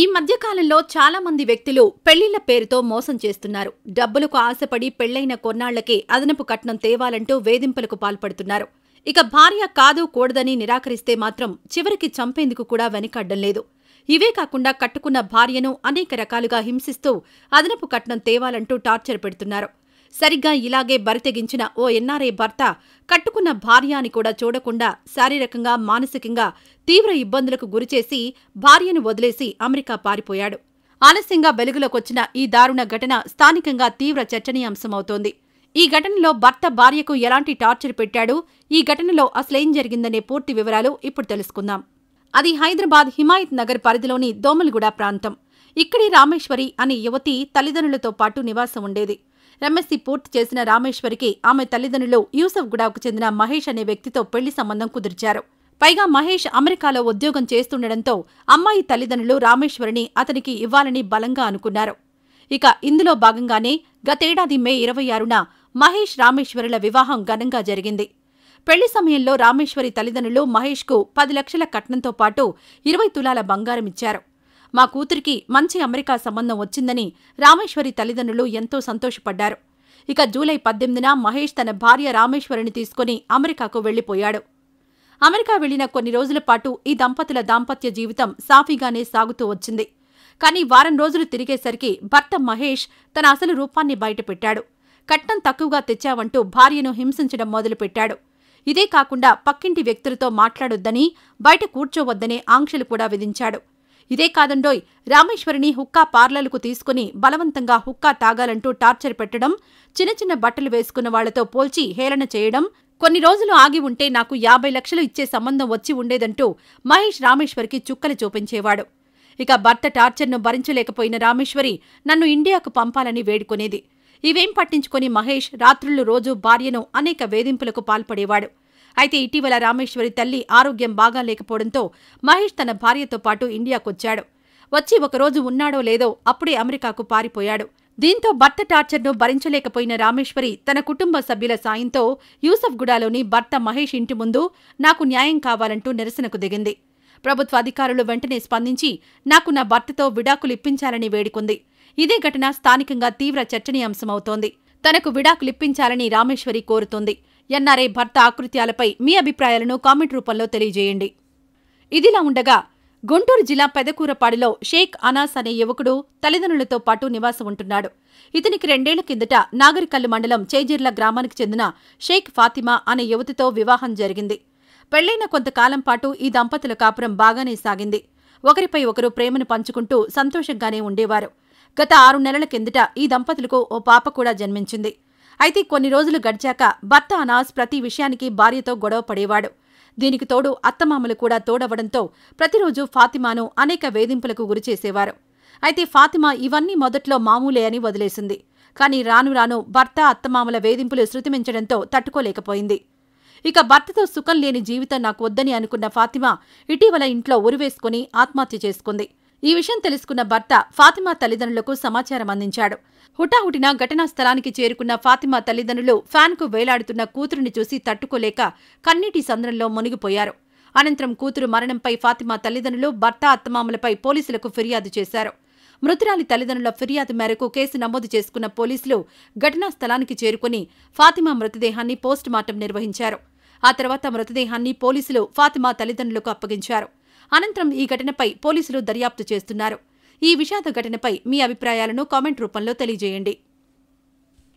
ఈ మధ్యకాలంలో చాలా మంది వ్యక్తులు పెళ్లిళ్ల పేరుతో మోసం చేస్తున్నారు డబ్బులకు ఆశపడి పెళ్లైన కొన్నాళ్లకే అదనపు కట్నం తేవాలంటూ వేధింపులకు పాల్పడుతున్నారు ఇక భార్య కాదు కూడదని నిరాకరిస్తే మాత్రం చివరికి చంపేందుకు కూడా వెనకడ్డం లేదు ఇవే కాకుండా కట్టుకున్న భార్యను అనేక రకాలుగా హింసిస్తూ అదనపు కట్నం తేవాలంటూ టార్చర్ పెడుతున్నారు సరిగ్గా ఇలాగే బరితెగించిన ఓ ఎన్ఆర్ఏ భర్త కట్టుకున్న భార్య అని కూడా చూడకుండా శారీరకంగా మానసికంగా తీవ్ర ఇబ్బందులకు గురిచేసి భార్యను వదిలేసి అమెరికా పారిపోయాడు ఆలస్యంగా వెలుగులోకొచ్చిన ఈ దారుణ ఘటన స్థానికంగా తీవ్ర చర్చనీయాంశమవుతోంది ఈ ఘటనలో భర్త భార్యకు ఎలాంటి టార్చర్ పెట్టాడు ఈ ఘటనలో అసలేం జరిగిందనే పూర్తి వివరాలు ఇప్పుడు తెలుసుకుందాం అది హైదరాబాద్ హిమాయత్ నగర్ పరిధిలోని దోమల్గూడ ప్రాంతం ఇక్కడి రామేశ్వరి అనే యువతి తల్లిదండ్రులతో పాటు నివాసం ఉండేది ఎంఎస్సీ పూర్తి చేసిన రామేశ్వరికి ఆమె తల్లిదండ్రులు యూసఫ్ గుడాకు చెందిన మహేష్ అనే వ్యక్తితో పెళ్లి సంబంధం కుదిర్చారు పైగా మహేష్ అమెరికాలో ఉద్యోగం చేస్తుండటంతో అమ్మాయి తల్లిదండ్రులు రామేశ్వరిని అతనికి ఇవ్వాలని బలంగా అనుకున్నారు ఇక ఇందులో భాగంగానే గతేడాది మే ఇరవై ఆరున మహేష్ రామేశ్వరుల వివాహం ఘనంగా జరిగింది పెళ్లి సమయంలో రామేశ్వరి తల్లిదండ్రులు మహేష్కు పది లక్షల కట్నంతో పాటు ఇరవై తులాల బంగారం ఇచ్చారు మా కూతురికి మంచి అమెరికా సంబంధం వచ్చిందని రామేశ్వరి తల్లిదండ్రులు ఎంతో సంతోషపడ్డారు ఇక జూలై పద్దెనిమిదిన మహేష్ తన భార్య రామేశ్వరిని తీసుకుని అమెరికాకు వెళ్లిపోయాడు అమెరికా వెళ్లిన కొన్ని రోజుల పాటు ఈ దంపతుల దాంపత్య జీవితం సాఫీగానే సాగుతూ వచ్చింది కానీ వారం రోజులు తిరిగేసరికి భర్త మహేష్ తన అసలు రూపాన్ని బయటపెట్టాడు కట్నం తక్కువగా తెచ్చావంటూ భార్యను హింసించడం మొదలుపెట్టాడు ఇదే కాకుండా పక్కింటి వ్యక్తులతో మాట్లాడొద్దని బయట కూర్చోవద్దనే ఆంక్షలు కూడా విధించాడు ఇదే కాదండోయ్ రామేశ్వరిని హుక్కా పార్లర్లకు తీసుకుని బలవంతంగా హుక్కా తాగాలంటూ టార్చర్ పెట్టడం చిన్న చిన్న బట్టలు వేసుకున్న వాళ్లతో పోల్చి హేళన చేయడం కొన్ని రోజులు ఆగి ఉంటే నాకు యాభై లక్షలు ఇచ్చే సంబంధం వచ్చి ఉండేదంటూ మహేష్ రామేశ్వరికి చుక్కలు చూపించేవాడు ఇక భర్త టార్చర్ను భరించలేకపోయిన రామేశ్వరి నన్ను ఇండియాకు పంపాలని వేడుకునేది ఇవేం పట్టించుకొని మహేష్ రాత్రుళ్ళు రోజూ భార్యను అనేక వేధింపులకు పాల్పడేవాడు అయితే ఇటీవల రామేశ్వరి తల్లి ఆరోగ్యం బాగా లేకపోవడంతో మహేష్ తన భార్యతో పాటు ఇండియాకొచ్చాడు వచ్చి ఒకరోజు ఉన్నాడో లేదో అప్పుడే అమెరికాకు పారిపోయాడు దీంతో భర్త టార్చర్ను భరించలేకపోయిన రామేశ్వరి తన కుటుంబ సభ్యుల సాయంతో గుడాలోని భర్త మహేష్ ఇంటి ముందు నాకు న్యాయం కావాలంటూ నిరసనకు దిగింది ప్రభుత్వ అధికారులు వెంటనే స్పందించి నాకు నా భర్తతో విడాకులు ఇప్పించాలని వేడుకుంది ఇదే ఘటన స్థానికంగా తీవ్ర చర్చనీయాంశమవుతోంది తనకు విడాకులిప్పించాలని రామేశ్వరి కోరుతోంది ఎన్ఆర్ఐ భర్త ఆకృత్యాలపై మీ అభిప్రాయాలను కామెంట్ రూపంలో తెలియజేయండి ఇదిలా ఉండగా గుంటూరు జిల్లా పెదకూరపాడిలో షేక్ అనాస్ అనే యువకుడు తల్లిదండ్రులతో పాటు నివాసం ఉంటున్నాడు ఇతనికి రెండేళ్ల కిందట నాగరికల్లు మండలం చేజీర్ల గ్రామానికి చెందిన షేక్ ఫాతిమా అనే యువతితో వివాహం జరిగింది పెళ్లైన కొంతకాలం పాటు ఈ దంపతుల కాపురం బాగానే సాగింది ఒకరిపై ఒకరు ప్రేమను పంచుకుంటూ సంతోషంగానే ఉండేవారు గత ఆరు నెలల కిందట ఈ దంపతులకు ఓ పాప కూడా జన్మించింది అయితే కొన్ని రోజులు గడిచాక భర్త అనాస్ ప్రతి విషయానికి భార్యతో గొడవ పడేవాడు దీనికి తోడు అత్తమామలు కూడా తోడవడంతో ప్రతిరోజు ఫాతిమాను అనేక వేధింపులకు గురిచేసేవారు అయితే ఫాతిమా ఇవన్నీ మొదట్లో మామూలే అని వదిలేసింది కానీ రాను రాను భర్త అత్తమామల వేధింపులు శృతిమించడంతో తట్టుకోలేకపోయింది ఇక భర్తతో సుఖం లేని జీవితం నాకు వద్దని అనుకున్న ఫాతిమా ఇటీవల ఇంట్లో ఉరివేసుకుని ఆత్మహత్య చేసుకుంది ఈ విషయం తెలుసుకున్న భర్త ఫాతిమా తల్లిదండ్రులకు సమాచారం అందించాడు హుటాహుటిన ఘటనా స్థలానికి చేరుకున్న ఫాతిమా తల్లిదండ్రులు ఫ్యాన్కు వేలాడుతున్న కూతురుని చూసి తట్టుకోలేక కన్నీటి సంద్రంలో మునిగిపోయారు అనంతరం కూతురు మరణంపై ఫాతిమా తల్లిదండ్రులు భర్త అత్తమామలపై పోలీసులకు ఫిర్యాదు చేశారు మృతురాలి తల్లిదండ్రుల ఫిర్యాదు మేరకు కేసు నమోదు చేసుకున్న పోలీసులు ఘటనా స్థలానికి చేరుకుని ఫాతిమా మృతదేహాన్ని పోస్టుమార్టం నిర్వహించారు ఆ తర్వాత మృతదేహాన్ని పోలీసులు ఫాతిమా తల్లిదండ్రులకు అప్పగించారు అనంతరం ఈ ఘటనపై పోలీసులు దర్యాప్తు చేస్తున్నారు ఈ విషాద ఘటనపై మీ అభిప్రాయాలను కామెంట్ రూపంలో తెలియజేయండి